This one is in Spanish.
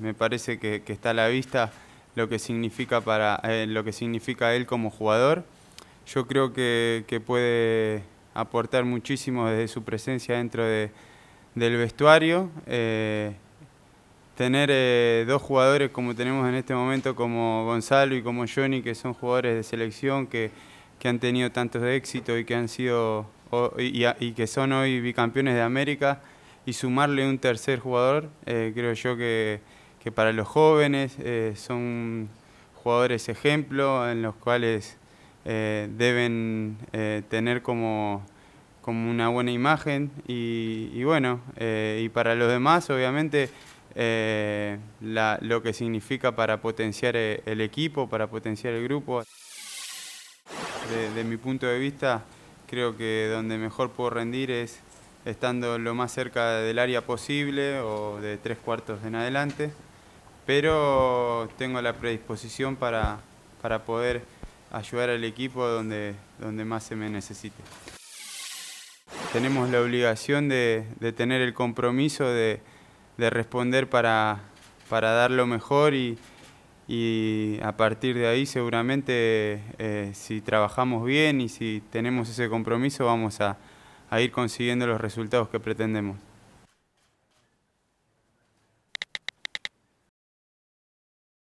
me parece que, está a la vista lo que significa para eh, lo que significa él como jugador. Yo creo que, puede aportar muchísimo desde su presencia dentro de, del vestuario. Eh, tener eh, dos jugadores como tenemos en este momento, como Gonzalo y como Johnny, que son jugadores de selección, que, han tenido tantos éxitos y que han sido y, que son hoy bicampeones de América, y sumarle un tercer jugador, creo yo que, que para los jóvenes eh, son jugadores ejemplo en los cuales eh, deben eh, tener como, una buena imagen y, bueno, y para los demás obviamente lo que significa para potenciar el equipo, para potenciar el grupo. De, de mi punto de vista, creo que donde mejor puedo rendir es estando lo más cerca del área posible o de tres cuartos en adelante pero tengo la predisposición para, poder ayudar al equipo donde, más se me necesite. Tenemos la obligación de, tener el compromiso de, responder para, dar lo mejor y, a partir de ahí seguramente eh, si trabajamos bien y si tenemos ese compromiso vamos a ir consiguiendo los resultados que pretendemos.